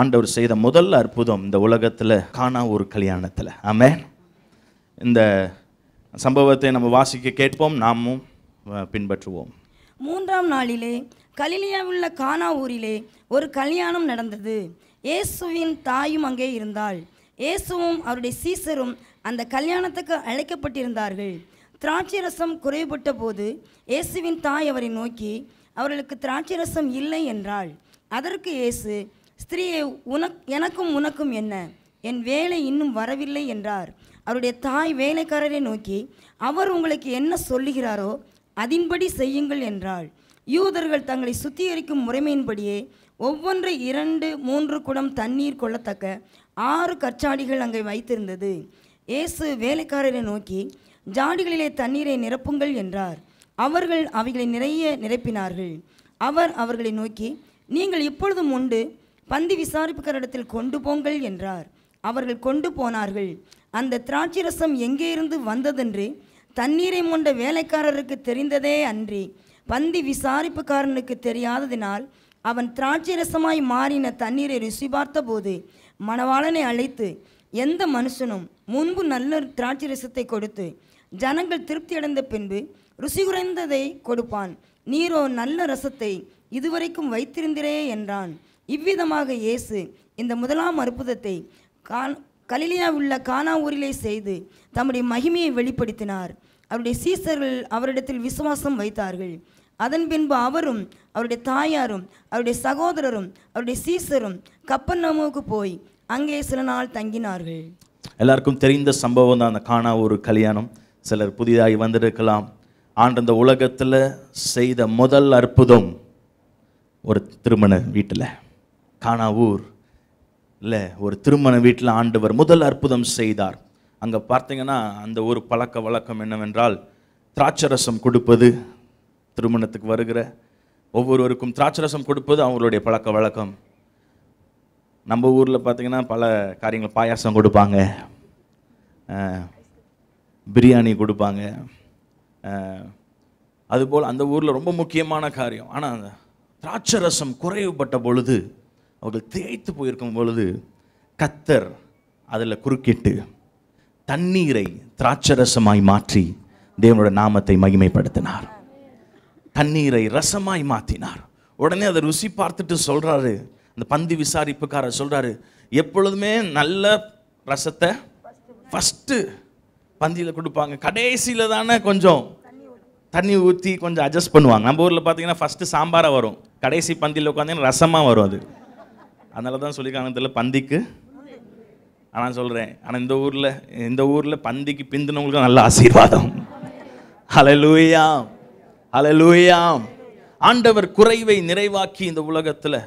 ஆண்டவர் செய்த முதல் அற்புதம் இந்த உலகத்தில் காணா ஒரு கல்யாணத்தில் ஆமே இந்த சம்பவத்தை நம்ம வாசிக்க கேட்போம் நாமும் பின்பற்றுவோம் மூன்றாம் நாளிலே கலிலியாவில் உள்ள கானா ஊரிலே ஒரு கல்யாணம் நடந்தது இயேசுவின் தாயும் அங்கே இருந்தாள் இயேசுவும் அவருடைய சீசரும் அந்த கல்யாணத்துக்கு அழைக்கப்பட்டிருந்தார்கள் திராட்சை ரசம் குறைவுபட்ட போது இயேசுவின் தாய் அவரை நோக்கி அவர்களுக்கு திராட்சை ரசம் இல்லை என்றாள் அதற்கு இயேசு ஸ்திரீயை உனக் எனக்கும் உனக்கும் என்ன என் வேலை இன்னும் வரவில்லை என்றார் அவருடைய தாய் வேலைக்காரரை நோக்கி அவர் உங்களுக்கு என்ன சொல்லுகிறாரோ அதன்படி செய்யுங்கள் என்றாள் யூதர்கள் தங்களை சுத்திகரிக்கும் முறைமையின்படியே ஒவ்வொன்று இரண்டு மூன்று குடம் தண்ணீர் கொள்ளத்தக்க ஆறு கற்றாடிகள் அங்கே வைத்திருந்தது இயேசு வேலைக்காரரை நோக்கி ஜாடிகளிலே தண்ணீரை நிரப்புங்கள் என்றார் அவர்கள் அவைகளை நிறைய நிரப்பினார்கள் அவர் அவர்களை நோக்கி நீங்கள் இப்பொழுதும் உண்டு பந்தி விசாரிப்புக்கிற இடத்தில் கொண்டு போங்கள் என்றார் அவர்கள் கொண்டு போனார்கள் அந்த திராட்சை ரசம் எங்கே இருந்து வந்ததென்று தண்ணீரை மொண்ட வேலைக்காரருக்கு தெரிந்ததே அன்றி பந்தி விசாரிப்புக்காரனுக்கு தெரியாததினால் அவன் திராட்சை ரசமாய் மாறின தண்ணீரை ருசி பார்த்தபோது மணவாளனை அழைத்து எந்த மனுஷனும் முன்பு நல்ல திராட்சை ரசத்தை கொடுத்து ஜனங்கள் திருப்தி அடைந்த பின்பு ருசி குறைந்ததை கொடுப்பான் நீரோ நல்ல ரசத்தை இதுவரைக்கும் வைத்திருந்திரே என்றான் இவ்விதமாக இயேசு இந்த முதலாம் அற்புதத்தை கான் உள்ள கானா ஊரிலே செய்து தம்முடைய மகிமையை வெளிப்படுத்தினார் அவருடைய சீசர்கள் அவரிடத்தில் விசுவாசம் வைத்தார்கள் அதன் பின்பு அவரும் அவருடைய தாயாரும் அவருடைய சகோதரரும் அவருடைய சீசரும் கப்பன்னமுவுக்கு போய் அங்கே சில நாள் தங்கினார்கள் எல்லாருக்கும் தெரிந்த சம்பவம் தான் அந்த காணா ஒரு கல்யாணம் சிலர் புதிதாகி வந்திருக்கலாம் ஆண்டு இந்த உலகத்தில் செய்த முதல் அற்புதம் ஒரு திருமண வீட்டில் கானாவூர் இல்லை ஒரு திருமண வீட்டில் ஆண்டவர் முதல் அற்புதம் செய்தார் அங்கே பார்த்தீங்கன்னா அந்த ஒரு பழக்க வழக்கம் என்னவென்றால் திராட்சரசம் கொடுப்பது திருமணத்துக்கு வருகிற ஒவ்வொருவருக்கும் திராட்சரசம் கொடுப்பது அவங்களுடைய பழக்க வழக்கம் நம்ம ஊரில் பார்த்திங்கன்னா பல காரியங்கள் பாயாசம் கொடுப்பாங்க பிரியாணி கொடுப்பாங்க அதுபோல் அந்த ஊரில் ரொம்ப முக்கியமான காரியம் ஆனால் திராட்சரசம் குறைவுபட்ட பொழுது அவர்கள் தேய்த்து போயிருக்கும் பொழுது கத்தர் அதில் குறுக்கிட்டு தண்ணீரை திராட்சரசமாய் மாற்றி தேவனோட நாமத்தை மகிமைப்படுத்தினார் தண்ணீரை ரசமாய் மாற்றினார் உடனே அதை ருசி பார்த்துட்டு சொல்கிறாரு அந்த பந்தி விசாரிப்புக்காரர் சொல்கிறாரு எப்பொழுதுமே நல்ல ரசத்தை ஃபஸ்ட்டு பந்தியில் கொடுப்பாங்க கடைசியில் தானே கொஞ்சம் தண்ணி ஊற்றி கொஞ்சம் அட்ஜஸ்ட் பண்ணுவாங்க நம்ம ஊரில் பார்த்தீங்கன்னா ஃபஸ்ட்டு சாம்பாராக வரும் கடைசி பந்தியில் உட்காந்தீங்கன்னா ரசமாக வரும் அது அதனால தான் சொல்லியிருக்காங்க தெரியல பந்திக்கு ஆனால் சொல்கிறேன் ஆனால் இந்த ஊரில் இந்த ஊரில் பந்திக்கு பிந்தினவங்களுக்கு நல்ல ஆசீர்வாதம் அலலூயாம் அலலூயாம் ஆண்டவர் குறைவை நிறைவாக்கி இந்த உலகத்தில்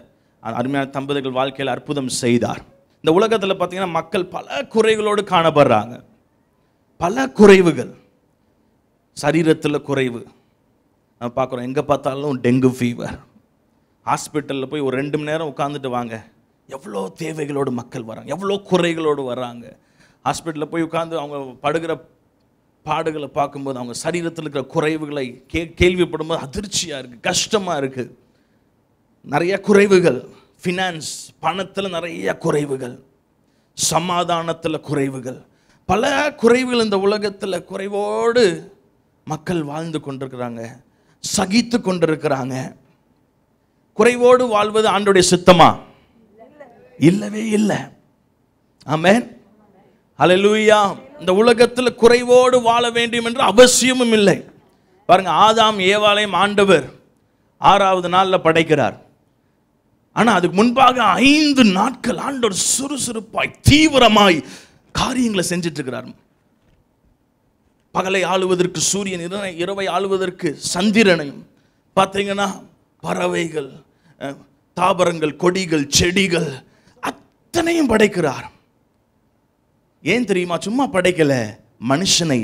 அருமையான தம்பதிகள் வாழ்க்கையில் அற்புதம் செய்தார் இந்த உலகத்தில் பார்த்திங்கன்னா மக்கள் பல குறைகளோடு காணப்படுறாங்க பல குறைவுகள் சரீரத்தில் குறைவு நம்ம பார்க்குறோம் எங்கே பார்த்தாலும் டெங்கு ஃபீவர் ஹாஸ்பிட்டலில் போய் ஒரு ரெண்டு மணி நேரம் உட்காந்துட்டு வாங்க எவ்வளோ தேவைகளோடு மக்கள் வராங்க எவ்வளோ குறைகளோடு வராங்க ஹாஸ்பிட்டலில் போய் உட்காந்து அவங்க படுகிற பாடுகளை பார்க்கும்போது அவங்க சரீரத்தில் இருக்கிற குறைவுகளை கே கேள்விப்படும்போது அதிர்ச்சியாக இருக்குது கஷ்டமாக இருக்குது நிறைய குறைவுகள் ஃபினான்ஸ் பணத்தில் நிறைய குறைவுகள் சமாதானத்தில் குறைவுகள் பல குறைவுகள் இந்த உலகத்தில் குறைவோடு மக்கள் வாழ்ந்து கொண்டிருக்கிறாங்க சகித்து கொண்டிருக்கிறாங்க குறைவோடு வாழ்வது ஆண்டுடைய சித்தமாக இல்லவே இல்லை ஆமேன் அலலூயா இந்த உலகத்தில் குறைவோடு வாழ வேண்டும் என்று அவசியமும் இல்லை பாருங்க ஆதாம் ஏவாலயம் ஆண்டவர் ஆறாவது நாளில் படைக்கிறார் ஆனால் அதுக்கு முன்பாக ஐந்து நாட்கள் ஆண்டவர் சுறுசுறுப்பாய் தீவிரமாய் காரியங்களை செஞ்சிட்டு இருக்கிறார் பகலை ஆளுவதற்கு சூரியன் இரவை ஆளுவதற்கு சந்திரனையும் பார்த்தீங்கன்னா பறவைகள் தாவரங்கள் கொடிகள் செடிகள் அத்தனையும் படைக்கிறார் ஏன் தெரியுமா சும்மா படைக்கல மனுஷனை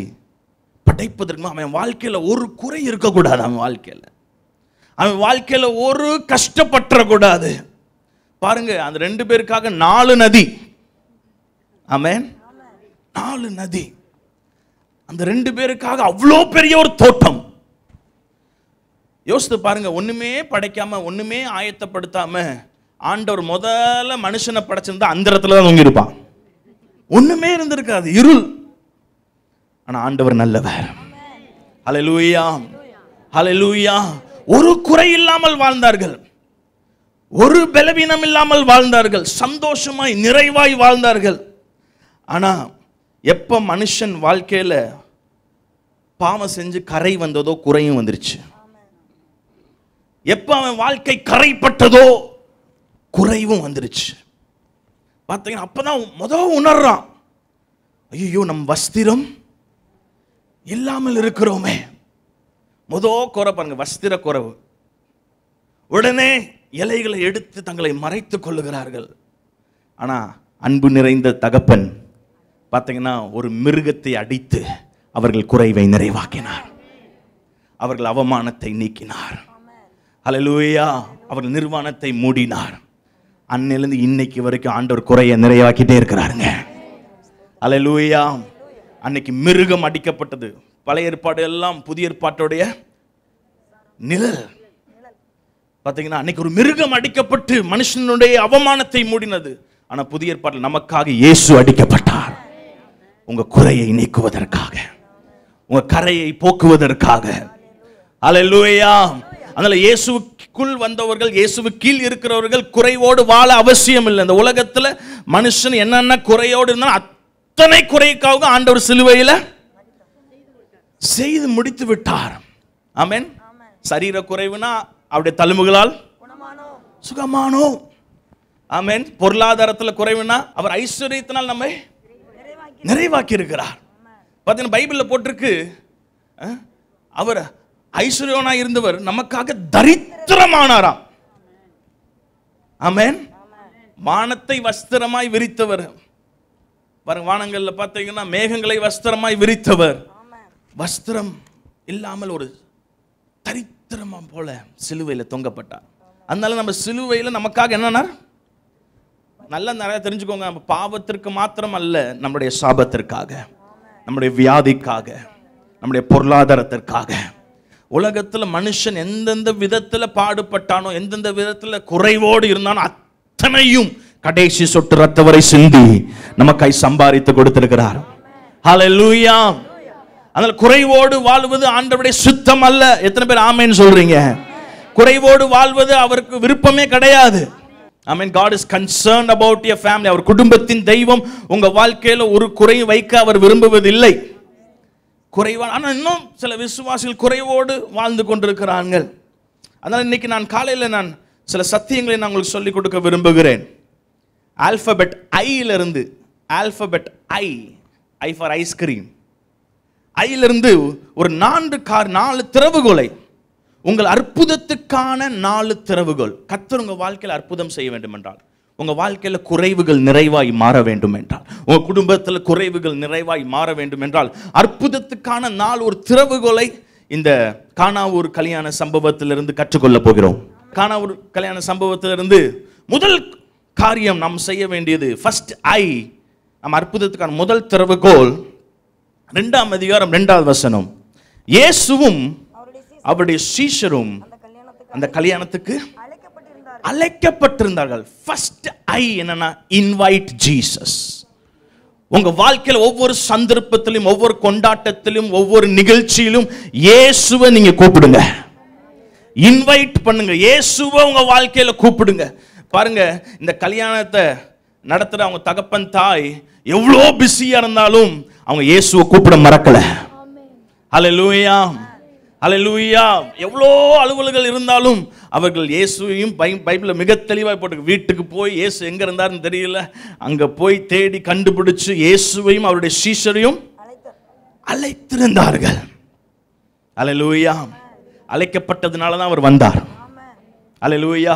படைப்பதற்கு அவன் வாழ்க்கையில் ஒரு குறை இருக்கக்கூடாது அவன் வாழ்க்கையில் அவன் வாழ்க்கையில் ஒரு கஷ்டப்பட்டுறக்கூடாது பாருங்க அந்த ரெண்டு பேருக்காக நாலு நதி ஆமேன் நாலு நதி அந்த ரெண்டு பேருக்காக அவ்வளோ பெரிய ஒரு தோட்டம் யோசித்து பாருங்க ஒன்றுமே படைக்காமல் ஒன்றுமே ஆயத்தப்படுத்தாமல் ஆண்டவர் முதல்ல மனுஷனை படைச்சிருந்தா அந்த இடத்துல தான் தூங்கியிருப்பான் ஒன்றுமே இருந்திருக்காது இருள் ஆனால் ஆண்டவர் நல்லவர் அலலூயா அலலூயா ஒரு குறை இல்லாமல் வாழ்ந்தார்கள் ஒரு பலவீனம் இல்லாமல் வாழ்ந்தார்கள் சந்தோஷமாய் நிறைவாய் வாழ்ந்தார்கள் ஆனால் எப்போ மனுஷன் வாழ்க்கையில் பாவம் செஞ்சு கரை வந்ததோ குறையும் வந்துருச்சு எப்போ அவன் வாழ்க்கை கரைப்பட்டதோ குறைவும் வந்துருச்சு பார்த்தீங்கன்னா அப்போ தான் முதல் உணர்றான் ஐயோ நம் வஸ்திரம் இல்லாமல் இருக்கிறோமே முதோ குறை பாருங்க வஸ்திர குறைவு உடனே இலைகளை எடுத்து தங்களை மறைத்து கொள்ளுகிறார்கள் ஆனால் அன்பு நிறைந்த தகப்பன் பார்த்தீங்கன்னா ஒரு மிருகத்தை அடித்து அவர்கள் குறைவை நிறைவாக்கினார் அவர்கள் அவமானத்தை நீக்கினார் அலலூயா அவர்கள் நிர்வாணத்தை மூடினார் அன்னிலிருந்து இன்னைக்கு வரைக்கும் ஆண்டவர் குறைய நிறைவாக்கிட்டே இருக்கிறாருங்க அலை லூயா அன்னைக்கு மிருகம் அடிக்கப்பட்டது பழைய ஏற்பாடு எல்லாம் புதிய ஏற்பாட்டுடைய நிழல் பார்த்தீங்கன்னா அன்னைக்கு ஒரு மிருகம் அடிக்கப்பட்டு மனுஷனுடைய அவமானத்தை மூடினது ஆனால் புதிய ஏற்பாட்டில் நமக்காக இயேசு அடிக்கப்பட்டார் உங்கள் குறையை நீக்குவதற்காக உங்கள் கரையை போக்குவதற்காக அலை லூயா அதனால் இயேசு அவருக்குள் வந்தவர்கள் இயேசுவு கீழ் இருக்கிறவர்கள் குறைவோடு வாழ அவசியம் இல்லை இந்த உலகத்தில் மனுஷன் என்னென்ன குறையோடு இருந்தால் அத்தனை குறைக்காக ஆண்டவர் சிலுவையில் செய்து முடித்து விட்டார் ஆமேன் சரீர குறைவுனா அவருடைய தலைமுகளால் சுகமானோ ஆமேன் பொருளாதாரத்தில் குறைவுனா அவர் ஐஸ்வர்யத்தினால் நம்மை நிறைவாக்கி இருக்கிறார் பார்த்தீங்கன்னா பைபிளில் போட்டிருக்கு அவர் ஐஸ்வர்யோனா இருந்தவர் நமக்காக தரித்திரமானாராம் ஆமேன் வானத்தை வஸ்திரமாய் விரித்தவர் வர வானங்களில் பார்த்தீங்கன்னா மேகங்களை வஸ்திரமாய் விரித்தவர் வஸ்திரம் இல்லாமல் ஒரு தரித்திரமா போல சிலுவையில் தொங்கப்பட்டார் அதனால நம்ம சிலுவையில் நமக்காக என்னன்னா நல்லா நிறையா தெரிஞ்சுக்கோங்க நம்ம பாவத்திற்கு மாத்திரம் அல்ல நம்முடைய சாபத்திற்காக நம்முடைய வியாதிக்காக நம்முடைய பொருளாதாரத்திற்காக உலகத்தில் மனுஷன் எந்தெந்த விதத்தில் பாடுபட்டானோ எந்தெந்த விதத்தில் குறைவோடு இருந்தானோ அத்தனையும் கடைசி சொட்டு ரத்தவரை சிந்தி கை சம்பாதித்து கொடுத்திருக்கிறார் ஹலலூயா அதனால் குறைவோடு வாழ்வது ஆண்டவுடைய சுத்தம் அல்ல எத்தனை பேர் ஆமேன்னு சொல்றீங்க குறைவோடு வாழ்வது அவருக்கு விருப்பமே கிடையாது I mean God is concern about a family அவர் குடும்பத்தின் தெய்வம் உங்கள் வாழ்க்கையில் ஒரு குறையும் வைக்க அவர் விரும்புவதில்லை குறைவான ஆனால் இன்னும் சில விசுவாசிகள் குறைவோடு வாழ்ந்து கொண்டிருக்கிறார்கள் அதனால் இன்னைக்கு நான் காலையில் நான் சில சத்தியங்களை நான் உங்களுக்கு சொல்லிக் கொடுக்க விரும்புகிறேன் ஆல்ஃபபெட் ஐயிலிருந்து alphabet I I for ice cream ஐயிலிருந்து ஒரு நான்கு கார் நாலு திறவுகோலை உங்கள் அற்புதத்துக்கான நாலு திறவுகோல் கத்தர் உங்கள் வாழ்க்கையில் அற்புதம் செய்ய வேண்டும் என்றால் உங்கள் வாழ்க்கையில் குறைவுகள் நிறைவாய் மாற வேண்டும் என்றால் உங்கள் குடும்பத்தில் குறைவுகள் நிறைவாய் மாற வேண்டும் என்றால் அற்புதத்துக்கான நாள் ஒரு திறவுகோலை இந்த காணாவூர் கல்யாண சம்பவத்திலிருந்து கற்றுக்கொள்ள போகிறோம் காணாவூர் கல்யாண சம்பவத்திலிருந்து முதல் காரியம் நாம் செய்ய வேண்டியது ஃபஸ்ட் ஐ நம் அற்புதத்துக்கான முதல் திறவுகோல் ரெண்டாம் அதிகாரம் ரெண்டாவது வசனம் இயேசுவும் அவருடைய சீஷரும் அந்த கல்யாணத்துக்கு அழைக்கப்பட்டிருந்தார்கள் ஃபர்ஸ்ட் ஐ என்னன்னா இன்வைட் ஜீசஸ் உங்க வாழ்க்கையில் ஒவ்வொரு சந்தர்ப்பத்திலும் ஒவ்வொரு கொண்டாட்டத்திலும் ஒவ்வொரு நிகழ்ச்சியிலும் இயேசுவை நீங்க கூப்பிடுங்க இன்வைட் பண்ணுங்க இயேசுவை உங்க வாழ்க்கையில கூப்பிடுங்க பாருங்க இந்த கல்யாணத்தை நடத்துற அவங்க தகப்பன் தாய் எவ்வளோ பிஸியா இருந்தாலும் அவங்க இயேசுவை கூப்பிட மறக்கல ஹலோ லூயா அலலூயா எவ்வளோ அலுவல்கள் இருந்தாலும் அவர்கள் இயேசுவையும் பை பைபிளில் மிக தெளிவாக போட்டு வீட்டுக்கு போய் இயேசு எங்கே இருந்தார்னு தெரியல அங்கே போய் தேடி கண்டுபிடிச்சு இயேசுவையும் அவருடைய ஸ்ரீஷரையும் அழைத்திருந்தார்கள் அலலூயா அழைக்கப்பட்டதுனால தான் அவர் வந்தார் அலலூயா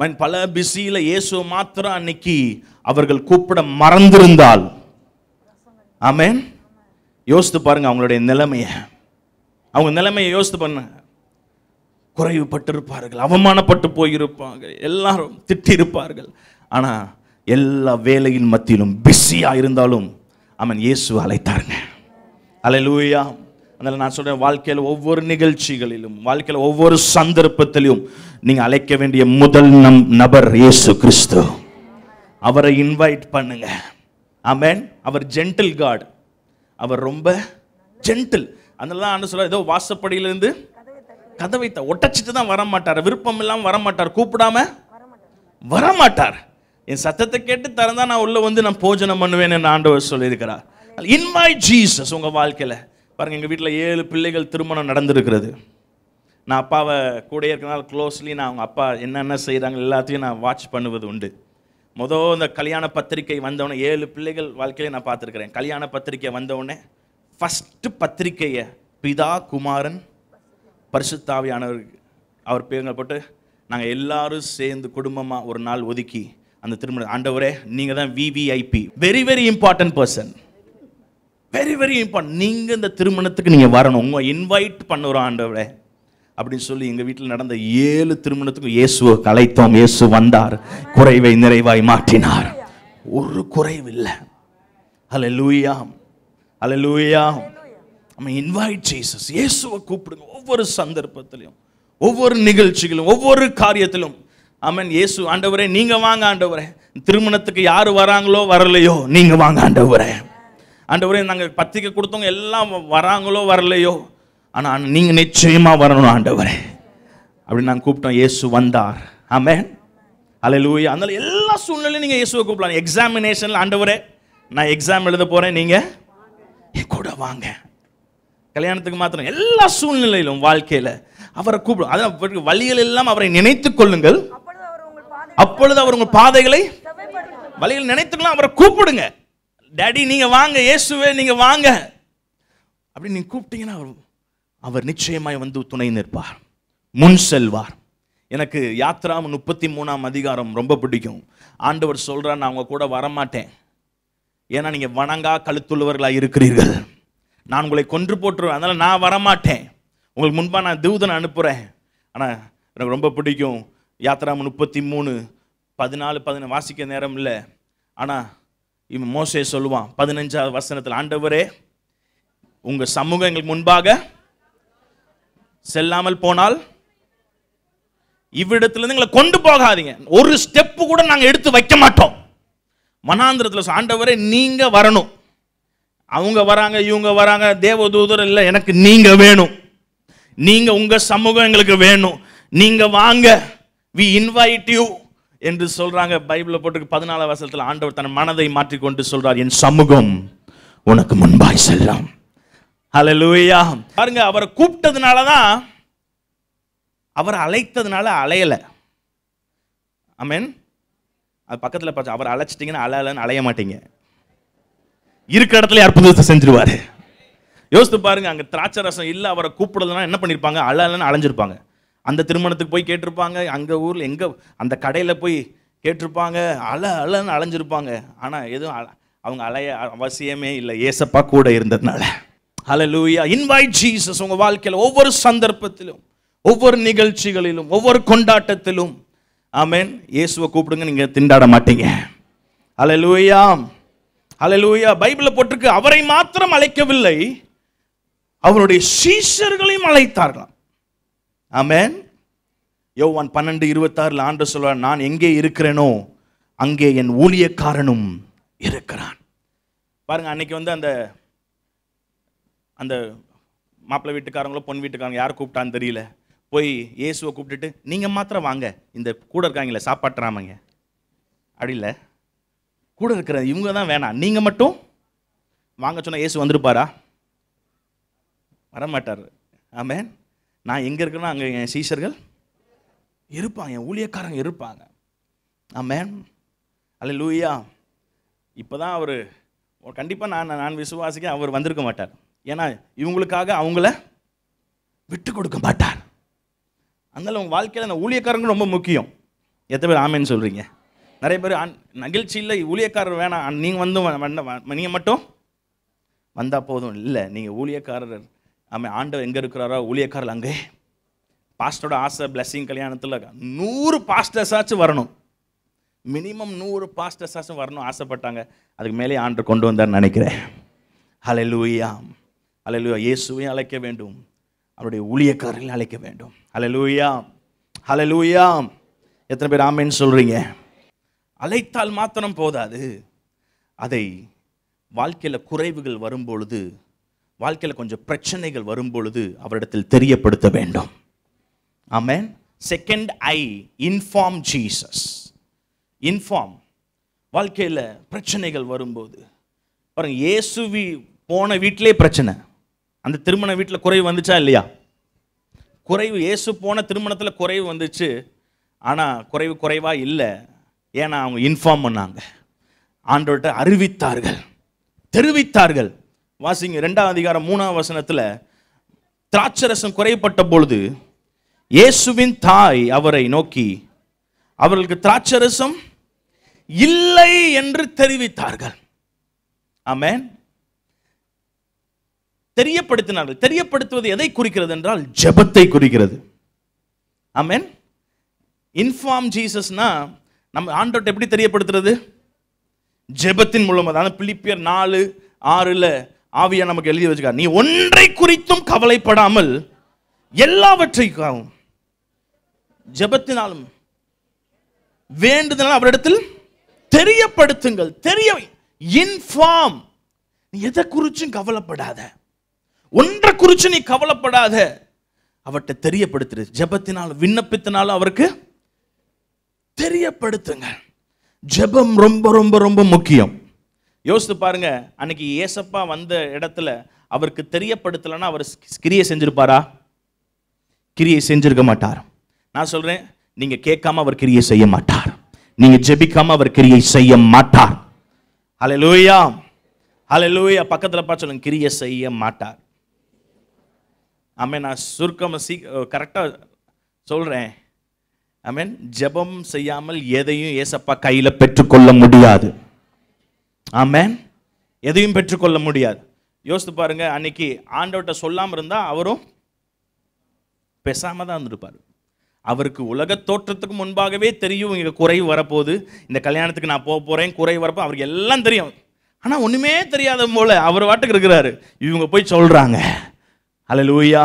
மண் பல பிஸியில் இயேசுவை மாத்திரம் அன்னைக்கு அவர்கள் கூப்பிட மறந்திருந்தால் ஆமேன் யோசித்து பாருங்க அவங்களுடைய நிலைமையை அவங்க நிலைமையை யோசித்து பண்ண குறைவுபட்டிருப்பார்கள் அவமானப்பட்டு போயிருப்பார்கள் எல்லாரும் இருப்பார்கள் ஆனால் எல்லா வேலையின் மத்தியிலும் பிஸியாக இருந்தாலும் அவன் இயேசு அழைத்தாருங்க அலையலூயா அதனால் நான் சொல்கிறேன் வாழ்க்கையில் ஒவ்வொரு நிகழ்ச்சிகளிலும் வாழ்க்கையில் ஒவ்வொரு சந்தர்ப்பத்திலும் நீங்கள் அழைக்க வேண்டிய முதல் நம் நபர் இயேசு கிறிஸ்து அவரை இன்வைட் பண்ணுங்க ஆமேன் அவர் ஜென்டில் காட் அவர் ரொம்ப ஜென்டில் அதெல்லாம் தான் சொல்ல ஏதோ வாசப்படியிலேருந்து கதவை ஒட்டச்சிட்டு தான் வரமாட்டார் விருப்பம் இல்லாமல் வரமாட்டார் கூப்பிடாம வரமாட்டார் என் சத்தத்தை கேட்டு திறந்தா நான் உள்ள வந்து நான் போஜனம் பண்ணுவேன் ஆண்டவர் சொல்லியிருக்கிறார் இன்வாய் ஜீசஸ் உங்கள் வாழ்க்கையில் பாருங்கள் எங்கள் வீட்டில் ஏழு பிள்ளைகள் திருமணம் நடந்திருக்கிறது நான் அப்பாவை கூட இருக்கிறனால க்ளோஸ்லி நான் அவங்க அப்பா என்னென்ன செய்கிறாங்க எல்லாத்தையும் நான் வாட்ச் பண்ணுவது உண்டு மொதல் இந்த கல்யாண பத்திரிக்கை வந்தவுடனே ஏழு பிள்ளைகள் வாழ்க்கையிலே நான் பார்த்துருக்குறேன் கல்யாண பத்திரிக்கை வந்தவுடனே ஃபஸ்ட்டு பத்திரிக்கையை பிதா குமாரன் பரிசுத்தாவியானவர் அவர் பேருங்களை போட்டு நாங்கள் எல்லாரும் சேர்ந்து குடும்பமாக ஒரு நாள் ஒதுக்கி அந்த திருமணம் ஆண்டவரே நீங்கள் தான் VVIP very very important person very very important நீங்கள் இந்த திருமணத்துக்கு நீங்கள் வரணும் உங்கள் இன்வைட் பண்ணுறோம் ஆண்டவரே அப்படின்னு சொல்லி எங்கள் வீட்டில் நடந்த ஏழு திருமணத்துக்கும் இயேசு கலைத்தோம் இயேசு வந்தார் குறைவை நிறைவாய் மாற்றினார் ஒரு குறைவு இல்லை அல்ல லூயாம் அல்ல லூயா நம்ம இன்வைட் ஜீசஸ் இயேசுவை கூப்பிடுங்க ஒவ்வொரு சந்தர்ப்பத்திலையும் ஒவ்வொரு நிகழ்ச்சிகளும் ஒவ்வொரு காரியத்திலும் அமன் இயேசு ஆண்டவரே நீங்கள் வாங்க ஆண்டவரே திருமணத்துக்கு யார் வராங்களோ வரலையோ நீங்கள் வாங்க ஆண்டவரே ஆண்டவரே நாங்கள் பத்திரிக்கை கொடுத்தவங்க எல்லாம் வராங்களோ வரலையோ ஆனால் நீங்கள் நிச்சயமாக வரணும் ஆண்டவரே அப்படின்னு நாங்கள் கூப்பிட்டோம் இயேசு வந்தார் அலை லூயா அதனால எல்லா சூழ்நிலையும் நீங்கள் இயேசுவை கூப்பிடலாம் எக்ஸாமினேஷனில் ஆண்டவரே நான் எக்ஸாம் எழுத போகிறேன் நீங்கள் என் கூட வாங்க கல்யாணத்துக்கு மாத்திரம் எல்லா சூழ்நிலையிலும் வாழ்க்கையில் அவரை கூப்பிடும் அதான் வழிகள் எல்லாம் அவரை நினைத்துக் கொள்ளுங்கள் அப்பொழுது அவர் உங்கள் பாதைகளை வழியில் நினைத்துக்கலாம் அவரை கூப்பிடுங்க டேடி நீங்கள் வாங்க இயேசுவே நீங்கள் வாங்க அப்படின்னு நீங்கள் கூப்பிட்டீங்கன்னா அவர் அவர் நிச்சயமாய் வந்து துணை நிற்பார் முன் செல்வார் எனக்கு யாத்ரா முப்பத்தி மூணாம் அதிகாரம் ரொம்ப பிடிக்கும் ஆண்டவர் சொல்கிறார் நான் அவங்க கூட வரமாட்டேன் ஏன்னா நீங்கள் வணங்கா கழுத்துள்ளவர்களாக இருக்கிறீர்கள் நான் உங்களை கொன்று போட்டுருவேன் அதனால் நான் வரமாட்டேன் உங்களுக்கு முன்பாக நான் தூதனை அனுப்புகிறேன் ஆனால் எனக்கு ரொம்ப பிடிக்கும் யாத்ரா முப்பத்தி மூணு பதினாலு பதினஞ்சு வாசிக்க நேரம் இல்லை ஆனால் இவன் மோசே சொல்லுவான் பதினஞ்சாவது வசனத்தில் ஆண்டவரே உங்கள் சமூகம் எங்களுக்கு முன்பாக செல்லாமல் போனால் இவ்விடத்துலேருந்து எங்களை கொண்டு போகாதீங்க ஒரு ஸ்டெப்பு கூட நாங்கள் எடுத்து வைக்க மாட்டோம் மனாந்திரத்தில் ஆண்டவரே நீங்கள் வரணும் அவங்க வராங்க இவங்க வராங்க தேவதூதர் இல்லை எனக்கு நீங்கள் வேணும் நீங்கள் உங்கள் சமூகம் எங்களுக்கு வேணும் நீங்கள் வாங்க வி இன்வைட் யூ என்று சொல்கிறாங்க பைபிளில் போட்டு பதினாலு வருஷத்தில் ஆண்டவர் தன் மனதை மாற்றிக்கொண்டு சொல்கிறார் என் சமூகம் உனக்கு முன்பாய் செல்லாம் ஹலோ லூயா பாருங்க அவரை கூப்பிட்டதுனால தான் அவர் அழைத்ததுனால அலையலை ஐ மீன் அது பக்கத்தில் பார்த்து அவர் அழைச்சிட்டிங்கன்னா அழலன்னு அலைய மாட்டீங்க இருக்கிற இடத்துல அற்புதத்தை செஞ்சிருவார் யோசித்து பாருங்க அங்கே திராட்சை ரசம் இல்லை அவரை கூப்பிடுதுன்னா என்ன பண்ணியிருப்பாங்க அழலன்னு அலைஞ்சிருப்பாங்க அந்த திருமணத்துக்கு போய் கேட்டிருப்பாங்க அங்கே ஊரில் எங்கே அந்த கடையில் போய் கேட்டிருப்பாங்க அல அலன்னு அலைஞ்சிருப்பாங்க ஆனால் எதுவும் அவங்க அலைய அவசியமே இல்லை ஏசப்பா கூட இருந்ததுனால ஹலலூயா இன்வைட் ஜீசஸ் உங்கள் வாழ்க்கையில் ஒவ்வொரு சந்தர்ப்பத்திலும் ஒவ்வொரு நிகழ்ச்சிகளிலும் ஒவ்வொரு கொண்டாட்டத்திலும் ஆமேன் இயேசுவை கூப்பிடுங்க நீங்கள் திண்டாட மாட்டீங்க அலை அலலூயா அலை பைபிளில் போட்டிருக்கு அவரை மாத்திரம் அழைக்கவில்லை அவருடைய சீஷர்களையும் அழைத்தார்களாம் ஆமேன் யோவான் பன்னெண்டு இருபத்தாறில் ஆண்டு சொல்வார் நான் எங்கே இருக்கிறேனோ அங்கே என் ஊழியக்காரனும் இருக்கிறான் பாருங்க அன்னைக்கு வந்து அந்த அந்த மாப்பிள்ளை வீட்டுக்காரங்களோ பொன் வீட்டுக்காரங்க யார் கூப்பிட்டான்னு தெரியல போய் இயேசுவை கூப்பிட்டுட்டு நீங்கள் மாத்திரம் வாங்க இந்த கூட இருக்காங்களே சாப்பாட்டுறாமங்க அப்படி இல்லை கூட இருக்கிற இவங்க தான் வேணாம் நீங்கள் மட்டும் வாங்க சொன்னால் இயேசு வந்திருப்பாரா வரமாட்டார் ஆமே நான் எங்கே இருக்கிறேன்னா அங்கே என் சீசர்கள் இருப்பாங்க என் ஊழியக்காரங்க இருப்பாங்க ஆமே அல்ல லூயா இப்போ தான் அவர் கண்டிப்பாக நான் நான் விசுவாசிக்க அவர் வந்திருக்க மாட்டார் ஏன்னா இவங்களுக்காக அவங்கள விட்டு கொடுக்க மாட்டார் அதனால் உங்கள் வாழ்க்கையில் அந்த ஊழியக்காரங்க ரொம்ப முக்கியம் எத்தனை பேர் ஆமேன்னு சொல்கிறீங்க நிறைய பேர் அன் நகிழ்ச்சியில் ஊழியக்காரர் வேணாம் நீங்கள் வந்து நீங்கள் மட்டும் வந்தால் போதும் இல்லை நீங்கள் ஊழியக்காரர் ஆமை ஆண்டவர் எங்கே இருக்கிறாரோ ஊழியக்காரர் அங்கே பாஸ்டரோட ஆசை பிளஸ்ஸிங் கல்யாணத்தில் நூறு பாஸ்டர்ஸாச்சும் வரணும் மினிமம் நூறு பாஸ்டர்ஸாச்சும் வரணும் ஆசைப்பட்டாங்க அதுக்கு மேலே ஆண்டு கொண்டு வந்தார்னு நினைக்கிறேன் அலை லூயா அலை லூயா இயேசுவையும் அழைக்க வேண்டும் அவருடைய ஊழியக்காரர்கள் அழைக்க வேண்டும் அலலூயா அலலூயா எத்தனை பேர் ஆமேன்னு சொல்கிறீங்க அழைத்தால் மாத்திரம் போதாது அதை வாழ்க்கையில் குறைவுகள் வரும்பொழுது வாழ்க்கையில் கொஞ்சம் பிரச்சனைகள் வரும்பொழுது அவரிடத்தில் தெரியப்படுத்த வேண்டும் amen second I inform Jesus inform வாழ்க்கையில் பிரச்சனைகள் வரும்போது பாருங்கள் இயேசுவி போன வீட்டிலே பிரச்சனை அந்த திருமண வீட்டில் குறைவு வந்துச்சா இல்லையா குறைவு ஏசு போன திருமணத்தில் குறைவு வந்துச்சு ஆனால் குறைவு குறைவாக இல்லை ஏன்னா அவங்க இன்ஃபார்ம் பண்ணாங்க ஆண்டோட்ட அறிவித்தார்கள் தெரிவித்தார்கள் வாசிங்க ரெண்டாம் அதிகாரம் மூணாம் வசனத்தில் திராட்சரசம் குறைப்பட்ட பொழுது இயேசுவின் தாய் அவரை நோக்கி அவர்களுக்கு திராட்சரசம் இல்லை என்று தெரிவித்தார்கள் ஆமேன் தெரியப்படுத்தினார்கள் தெரியப்படுத்துவது எதை குறிக்கிறது என்றால் ஜபத்தை குறிக்கிறது ஆமேன் இன்ஃபார்ம் ஜீசஸ்னா நம்ம ஆண்டோட்ட எப்படி தெரியப்படுத்துறது ஜெபத்தின் மூலமாக தான் பிலிப்பியர் நாலு ஆறில் ஆவியா நமக்கு எழுதி வச்சுக்கா நீ ஒன்றை குறித்தும் கவலைப்படாமல் எல்லாவற்றைக்காகவும் ஜபத்தினாலும் வேண்டுதனால் அவரிடத்தில் தெரியப்படுத்துங்கள் தெரிய இன்ஃபார்ம் எதை குறிச்சும் கவலைப்படாத ஒன்றை குறித்து நீ கவலைப்படாத அவர்கிட்ட தெரியப்படுத்துரு ஜபத்தினால் விண்ணப்பத்தினாலும் அவருக்கு தெரியப்படுத்துங்க ஜபம் ரொம்ப ரொம்ப ரொம்ப முக்கியம் யோசித்து பாருங்க அன்னைக்கு ஏசப்பா வந்த இடத்துல அவருக்கு தெரியப்படுத்தலைன்னா அவர் கிரியை செஞ்சிருப்பாரா கிரியை செஞ்சிருக்க மாட்டார் நான் சொல்றேன் நீங்க கேட்காம அவர் கிரியை செய்ய மாட்டார் நீங்க ஜெபிக்காம அவர் கிரியை செய்ய மாட்டார் அலை லூயா அலை லூயா பக்கத்தில் பார்த்து சொல்லுங்க கிரியை செய்ய மாட்டார் ஆமே நான் சுருக்கமாக சீ கரெக்டாக சொல்கிறேன் ஆமேன் ஜபம் செய்யாமல் எதையும் ஏசப்பா கையில் பெற்றுக்கொள்ள முடியாது ஆமேன் எதையும் பெற்றுக்கொள்ள முடியாது யோசித்து பாருங்க அன்னைக்கு ஆண்டவர்கிட்ட சொல்லாமல் இருந்தால் அவரும் பேசாமல் தான் இருந்திருப்பார் அவருக்கு உலக தோற்றத்துக்கு முன்பாகவே தெரியும் இங்கே குறைவு வரப்போகுது இந்த கல்யாணத்துக்கு நான் போக போகிறேன் குறை வரப்போ அவருக்கு எல்லாம் தெரியும் ஆனால் ஒன்றுமே தெரியாத போல் அவர் வாட்டுக்கு இருக்கிறாரு இவங்க போய் சொல்கிறாங்க அலலூயா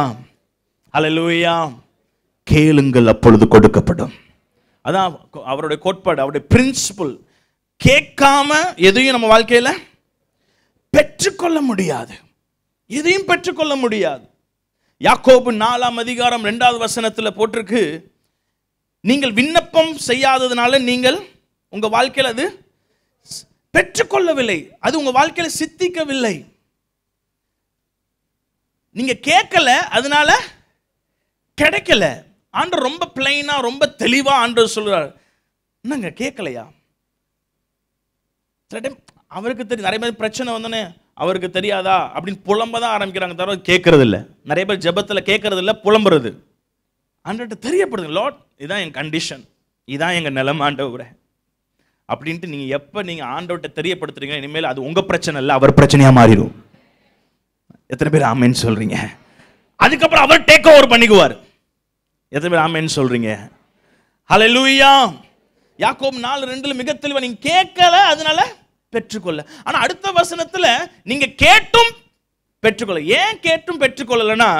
அலலூயா கேளுங்கள் அப்பொழுது கொடுக்கப்படும் அதான் அவருடைய கோட்பாடு அவருடைய பிரின்சிபல் கேட்காம எதையும் நம்ம வாழ்க்கையில் பெற்றுக்கொள்ள முடியாது எதையும் பெற்றுக்கொள்ள முடியாது யாக்கோபு நாலாம் அதிகாரம் ரெண்டாவது வசனத்தில் போட்டிருக்கு நீங்கள் விண்ணப்பம் செய்யாததுனால நீங்கள் உங்கள் வாழ்க்கையில் அது பெற்றுக்கொள்ளவில்லை அது உங்கள் வாழ்க்கையில் சித்திக்கவில்லை நீங்கள் கேட்கல அதனால கிடைக்கல ஆண்டு ரொம்ப பிளைனா ரொம்ப தெளிவாக ஆண்டு சொல்றாரு என்னங்க கேட்கலையா சில டைம் அவருக்கு தெரியும் நிறைய பேர் பிரச்சனை வந்தோன்னே அவருக்கு தெரியாதா அப்படின்னு புலம்ப தான் ஆரம்பிக்கிறாங்க தவிர கேட்கறது இல்லை நிறைய பேர் ஜபத்தில் கேட்கறது இல்லை புலம்புறது ஆண்டு தெரியப்படுது லாட் இதுதான் என் கண்டிஷன் இதுதான் எங்கள் நிலம் ஆண்டவரை அப்படின்ட்டு நீங்கள் எப்போ நீங்கள் ஆண்டவர்கிட்ட தெரியப்படுத்துறீங்க இனிமேல் அது உங்கள் பிரச்சனை இல்லை அவர் பிரச்சனையாக மாறிடும் எத்தனை பேர் ஆமேன்னு சொல்கிறீங்க அதுக்கப்புறம் அவர் டேக் ஓவர் பண்ணிக்குவார் எத்தனை பேர் ஆமேன்னு சொல்கிறீங்க ஹலோ லூயா யாக்கோம் நாலு ரெண்டுல மிக தெளிவாக நீங்கள் கேட்கல அதனால பெற்றுக்கொள்ள ஆனால் அடுத்த வசனத்தில் நீங்கள் கேட்டும் பெற்றுக்கொள்ள ஏன் கேட்டும் பெற்றுக்கொள்ளலைன்னா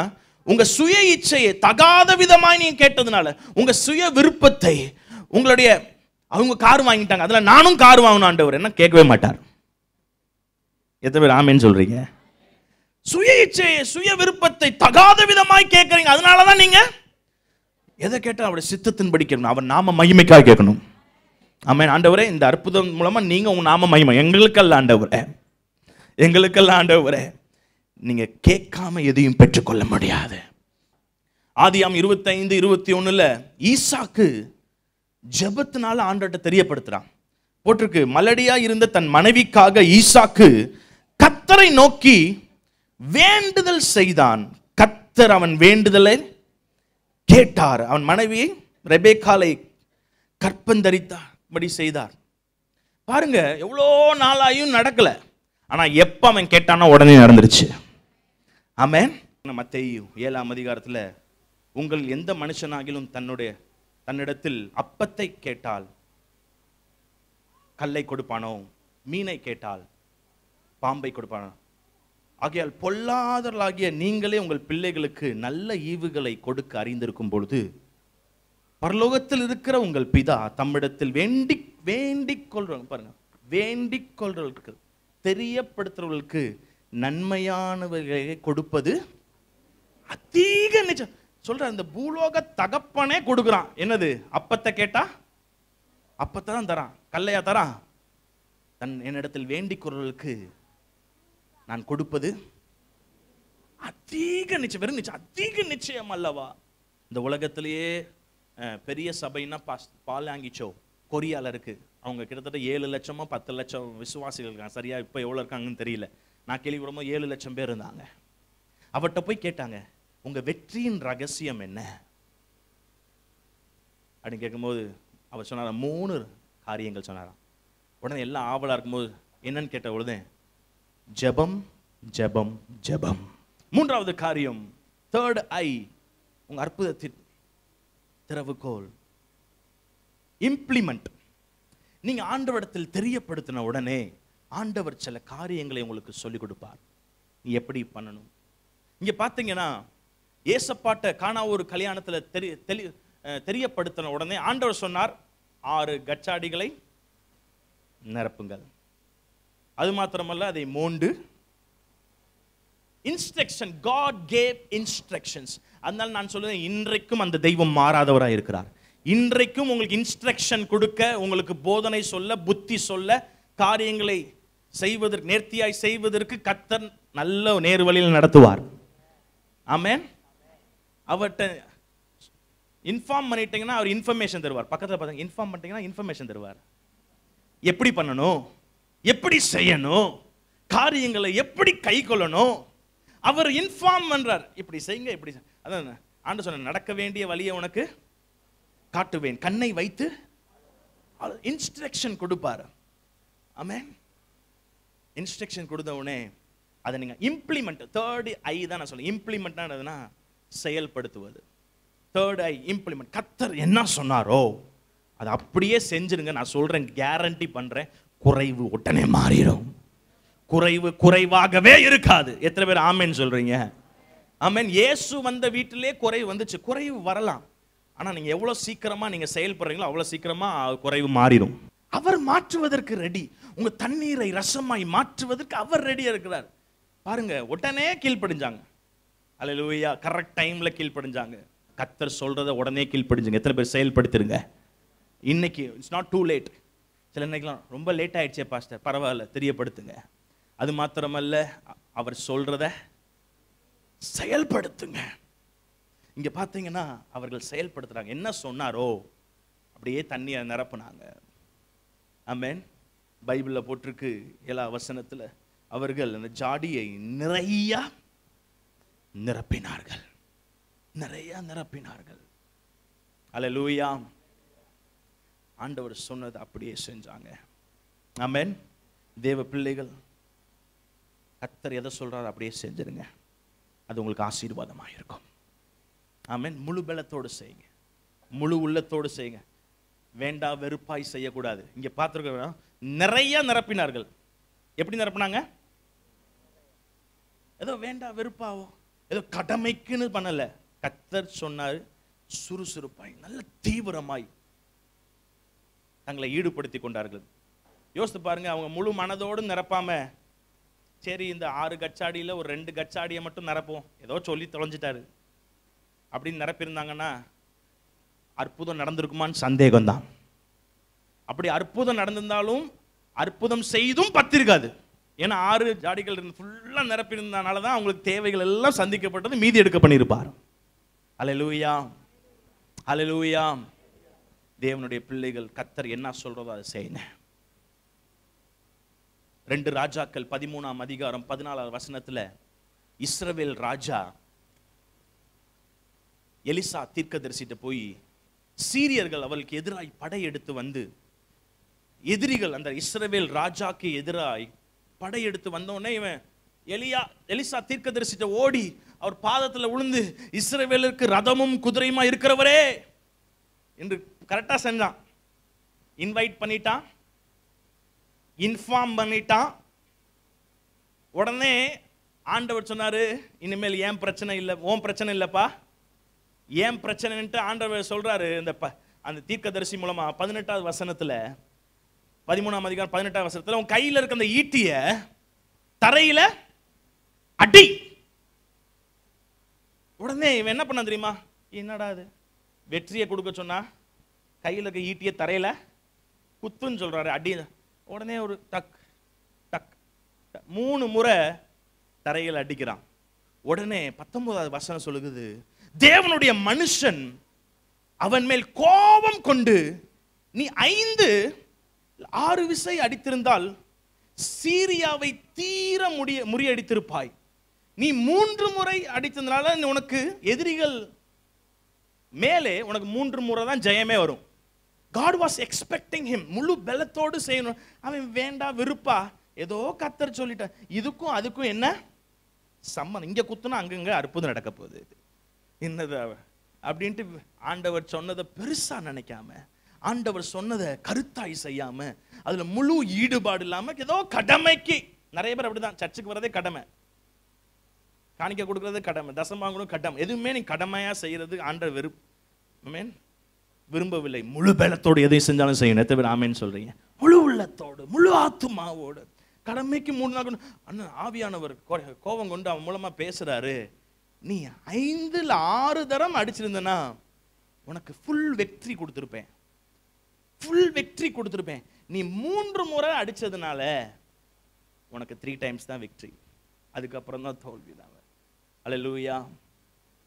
உங்கள் சுய இச்சையை தகாத விதமாக நீங்கள் கேட்டதுனால உங்கள் சுய விருப்பத்தை உங்களுடைய அவங்க கார் வாங்கிட்டாங்க அதில் நானும் கார் வாங்கினாண்டவர் என்ன கேட்கவே மாட்டார் எத்தனை பேர் ஆமேன்னு சொல்கிறீங்க சுய இச்சையை சுய விருப்பத்தை தகாத விதமாய் கேட்குறீங்க அதனால தான் நீங்கள் எதை கேட்டால் அவருடைய சித்தத்தின் கேட்கணும் அவர் நாம மகிமைக்காக கேட்கணும் ஆமாம் ஆண்டவரே இந்த அற்புதம் மூலமாக நீங்கள் உங்கள் நாம மகிமை எங்களுக்கல்ல ஆண்டவரே எங்களுக்கல்ல ஆண்டவரே நீங்கள் கேட்காம எதையும் பெற்றுக்கொள்ள முடியாது ஆதியாம் இருபத்தைந்து இருபத்தி ஒன்றில் ஈசாக்கு ஜபத்தினால ஆண்டோட்ட தெரியப்படுத்துகிறான் போட்டிருக்கு மலடியாக இருந்த தன் மனைவிக்காக ஈசாக்கு கத்தரை நோக்கி வேண்டுதல் செய்தான் கத்தர் அவன் வேண்டுதலை கேட்டார் அவன் மனைவியை ரெபேக்காலை கற்பந்தரித்தார்படி செய்தார் பாருங்க எவ்வளோ நாளாயும் நடக்கல ஆனால் எப்போ அவன் கேட்டானா உடனே நடந்துருச்சு ஆமேன் நம்ம தெய்யும் ஏழாம் அதிகாரத்தில் உங்கள் எந்த மனுஷனாகிலும் தன்னுடைய தன்னிடத்தில் அப்பத்தை கேட்டால் கல்லை கொடுப்பானோ மீனை கேட்டால் பாம்பை கொடுப்பானோ ஆகையால் பொல்லாதர்களாகிய நீங்களே உங்கள் பிள்ளைகளுக்கு நல்ல ஈவுகளை கொடுக்க அறிந்திருக்கும் பொழுது பரலோகத்தில் இருக்கிற உங்கள் பிதா தம்மிடத்தில் வேண்டி வேண்டிக் கொள்றவங்க பாருங்க வேண்டிக் கொள்றவர்களுக்கு தெரியப்படுத்துறவர்களுக்கு நன்மையானவர்களை கொடுப்பது அதிக நிஜம் சொல்ற அந்த பூலோக தகப்பனே கொடுக்குறான் என்னது அப்பத்தை கேட்டா அப்பத்தை தான் தரான் கல்லையா தரான் தன் என்னிடத்தில் வேண்டிக் கொள்வர்களுக்கு நான் கொடுப்பது அதிக நிச்சயம் வெறும் நிச்சயம் அதிக நிச்சயம் அல்லவா இந்த உலகத்திலேயே பெரிய சபைன்னா பாஸ் பாலாங்கிச்சோ கொரியாவில் இருக்குது அவங்க கிட்டத்தட்ட ஏழு லட்சமோ பத்து லட்சம் விசுவாசிகள் இருக்காங்க சரியா இப்போ எவ்வளோ இருக்காங்கன்னு தெரியல நான் கேள்விப்படுமோ ஏழு லட்சம் பேர் இருந்தாங்க அவர்கிட்ட போய் கேட்டாங்க உங்கள் வெற்றியின் ரகசியம் என்ன அப்படின்னு கேட்கும்போது அவர் சொன்னார் மூணு காரியங்கள் சொன்னாராம் உடனே எல்லாம் ஆவலாக இருக்கும்போது என்னன்னு கேட்ட உடனே ஜபம் ஜபம் ஜபம் மூன்றாவது காரியம் தேர்ட் ஐ உங்கள் அற்புதத்தின் திறவுகோல் இம்ப்ளிமெண்ட் நீங்கள் ஆண்டவரத்தில் தெரியப்படுத்தின உடனே ஆண்டவர் சில காரியங்களை உங்களுக்கு சொல்லிக் கொடுப்பார் நீ எப்படி பண்ணணும் இங்கே பார்த்தீங்கன்னா ஏசப்பாட்டை காணா ஒரு கல்யாணத்தில் தெரிய தெளி தெரியப்படுத்தின உடனே ஆண்டவர் சொன்னார் ஆறு கச்சாடிகளை நிரப்புங்கள் அது மாத்திரமல்ல அதை மோண்டு இன்ஸ்ட்ரக்ஷன் காட் கேவ் இன்ஸ்ட்ரக்ஷன்ஸ் அதனால் நான் சொல்லுவேன் இன்றைக்கும் அந்த தெய்வம் மாறாதவராக இருக்கிறார் இன்றைக்கும் உங்களுக்கு இன்ஸ்ட்ரக்ஷன் கொடுக்க உங்களுக்கு போதனை சொல்ல புத்தி சொல்ல காரியங்களை செய்வதற்கு நேர்த்தியாய் செய்வதற்கு கத்தர் நல்ல நேர் வழியில் நடத்துவார் ஆமேன் அவர்கிட்ட இன்ஃபார்ம் பண்ணிட்டீங்கன்னா அவர் இன்ஃபர்மேஷன் தருவார் பக்கத்தில் பார்த்தீங்கன்னா இன்ஃபார்ம் பண்ணிட்டீங்கன்னா இன்ஃபர்மேஷன் தருவார் எப்படி பண்ணணும் எப்படி செய்யணும் காரியங்களை எப்படி கை கொள்ளணும் அவர் இன்ஃபார்ம் பண்ணுறார் இப்படி செய்யுங்க இப்படி அதான் ஆண்டு சொன்ன நடக்க வேண்டிய வழியை உனக்கு காட்டுவேன் கண்ணை வைத்து இன்ஸ்ட்ரக்ஷன் கொடுப்பார் ஆமே இன்ஸ்ட்ரக்ஷன் கொடுத்த உடனே அதை நீங்கள் இம்ப்ளிமெண்ட் தேர்டு ஐ தான் நான் சொல்லுவேன் இம்ப்ளிமெண்ட்னா செயல்படுத்துவது தேர்ட் ஐ இம்ப்ளிமெண்ட் கத்தர் என்ன சொன்னாரோ அதை அப்படியே செஞ்சிருங்க நான் சொல்கிறேன் கேரண்டி பண்ணுறேன் குறைவு உடனே மாறிடும் குறைவு குறைவாகவே இருக்காது எத்தனை பேர் ஆமேன் சொல்றீங்க ஆமேன் இயேசு வந்த வீட்டிலே குறைவு வந்துச்சு குறைவு வரலாம் ஆனால் நீங்கள் எவ்வளோ சீக்கிரமாக நீங்கள் செயல்படுறீங்களோ அவ்வளோ சீக்கிரமாக குறைவு மாறிடும் அவர் மாற்றுவதற்கு ரெடி உங்கள் தண்ணீரை ரசமாய் மாற்றுவதற்கு அவர் ரெடியாக இருக்கிறார் பாருங்க உடனே கீழ்ப்படிஞ்சாங்க அல்ல லூயா கரெக்ட் டைமில் கீழ்படிஞ்சாங்க கத்தர் சொல்கிறத உடனே கீழ்ப்படிஞ்சுங்க எத்தனை பேர் செயல்படுத்திருங்க இன்னைக்கு இட்ஸ் நாட் டூ லேட் சில நேரங்களாம் ரொம்ப லேட் ஆகிடுச்சே பாஸ்டர் பரவாயில்ல தெரியப்படுத்துங்க அது மாத்திரமல்ல அவர் சொல்கிறத செயல்படுத்துங்க இங்கே பார்த்தீங்கன்னா அவர்கள் செயல்படுத்துகிறாங்க என்ன சொன்னாரோ அப்படியே தண்ணியை நிரப்புனாங்க ஆமேன் பைபிளில் போட்டிருக்கு எல்லா வசனத்தில் அவர்கள் அந்த ஜாடியை நிறையா நிரப்பினார்கள் நிறையா நிரப்பினார்கள் அல லூயாம் ஆண்டவர் சொன்னது அப்படியே செஞ்சாங்க ஆமேன் தேவ பிள்ளைகள் கத்தர் எதை சொல்கிறார் அப்படியே செஞ்சிருங்க அது உங்களுக்கு ஆசீர்வாதமாக இருக்கும் ஆமேன் முழு பலத்தோடு செய்யுங்க முழு உள்ளத்தோடு செய்யுங்க வேண்டா வெறுப்பாய் செய்யக்கூடாது இங்கே பார்த்துருக்க நிறைய நிரப்பினார்கள் எப்படி நிரப்பினாங்க ஏதோ வேண்டா வெறுப்பாவோ ஏதோ கடமைக்குன்னு பண்ணலை கத்தர் சொன்னார் சுறுசுறுப்பாய் நல்ல தீவிரமாய் தங்களை ஈடுபடுத்தி கொண்டார்கள் யோசித்து பாருங்கள் அவங்க முழு மனதோடு நிரப்பாமல் சரி இந்த ஆறு கச்சாடியில் ஒரு ரெண்டு கச்சாடியை மட்டும் நிரப்போம் ஏதோ சொல்லி தொலைஞ்சிட்டாரு அப்படின்னு நிரப்பியிருந்தாங்கன்னா அற்புதம் நடந்திருக்குமான்னு சந்தேகம்தான் அப்படி அற்புதம் நடந்திருந்தாலும் அற்புதம் செய்தும் பத்திருக்காது ஏன்னா ஆறு ஜாடிகள் இருந்து ஃபுல்லாக நிரப்பியிருந்தனால தான் அவங்களுக்கு தேவைகள் எல்லாம் சந்திக்கப்பட்டது மீதி எடுக்க பண்ணியிருப்பார் அலை அலலூயாம் தேவனுடைய பிள்ளைகள் கத்தர் என்ன சொல்றதோ அதை செய்யுங்க ரெண்டு ராஜாக்கள் பதிமூணாம் அதிகாரம் பதினாலாம் வசனத்தில் இஸ்ரவேல் ராஜா எலிசா தீர்க்கதரிசிட்ட போய் சீரியர்கள் அவளுக்கு எதிராய் படையெடுத்து வந்து எதிரிகள் அந்த இஸ்ரவேல் ராஜாக்கு எதிராய் படையெடுத்து வந்தோடனே இவன் எலியா எலிசா தீர்க்கதரிசிட்ட ஓடி அவர் பாதத்தில் விழுந்து இஸ்ரவேலுக்கு ரதமும் குதிரையுமா இருக்கிறவரே என்று கரெக்டாக செஞ்சான் இன்வைட் பண்ணிட்டான் இன்ஃபார்ம் பண்ணிட்டான் உடனே ஆண்டவர் சொன்னார் இனிமேல் ஏன் பிரச்சனை இல்லை ஓன் பிரச்சனை இல்லைப்பா ஏன் பிரச்சனைன்ட்டு ஆண்டவர் சொல்கிறாரு இந்த ப அந்த தீர்க்கதரிசி மூலமாக பதினெட்டாவது வசனத்தில் பதிமூணாம் அதிகாரம் பதினெட்டாவது வசனத்தில் உன் கையில் இருக்க அந்த ஈட்டியை தரையில் அடி உடனே இவன் என்ன பண்ண தெரியுமா என்னடா அது வெற்றியை கொடுக்க சொன்னா கையில் இருக்க ஈட்டிய தரையில் குத்துன்னு சொல்கிறாரு அடி உடனே ஒரு டக் டக் மூணு முறை தரையில் அடிக்கிறான் உடனே பத்தொன்பதாவது வசனம் சொல்லுகுது தேவனுடைய மனுஷன் அவன் மேல் கோபம் கொண்டு நீ ஐந்து ஆறு விசை அடித்திருந்தால் சீரியாவை தீர முடிய முறியடித்திருப்பாய் நீ மூன்று முறை அடித்ததுனால உனக்கு எதிரிகள் மேலே உனக்கு மூன்று முறை தான் ஜெயமே வரும் காட் வாஸ் எக்ஸ்பெக்டிங் ஹிம் முழு பலத்தோடு செய்யணும் அவன் வேண்டா விருப்பா ஏதோ கத்தர் சொல்லிட்டான் இதுக்கும் அதுக்கும் என்ன சம்மன் இங்கே குத்துனா அங்கங்கே அற்புதம் நடக்க போகுது இது என்னது அப்படின்ட்டு ஆண்டவர் சொன்னதை பெருசாக நினைக்காம ஆண்டவர் சொன்னதை கருத்தாய் செய்யாமல் அதில் முழு ஈடுபாடு இல்லாமல் ஏதோ கடமைக்கு நிறைய பேர் அப்படிதான் சர்ச்சுக்கு வர்றதே கடமை காணிக்க கொடுக்கறது கடமை தசம் வாங்கணும் கடமை எதுவுமே நீ கடமையாக செய்கிறது ஆண்டவர் வெறுப்பு மீன் விரும்பவில்லை முழு பலத்தோடு எதையும் செஞ்சாலும் செய்யணும் எத்தனை பேர் ஆமேன்னு சொல்கிறீங்க முழு உள்ளத்தோடு முழு ஆத்துமாவோடு கடமைக்கு மூணு நாள் அண்ணன் ஆவியானவர் கோபம் கொண்டு அவன் மூலமாக பேசுகிறாரு நீ ஐந்தில் ஆறு தரம் அடிச்சிருந்தனா உனக்கு ஃபுல் வெற்றி கொடுத்துருப்பேன் ஃபுல் வெற்றி கொடுத்துருப்பேன் நீ மூன்று முறை அடித்ததுனால உனக்கு த்ரீ டைம்ஸ் தான் வெற்றி அதுக்கப்புறம் தான் தோல்வி தான் அலை லூயா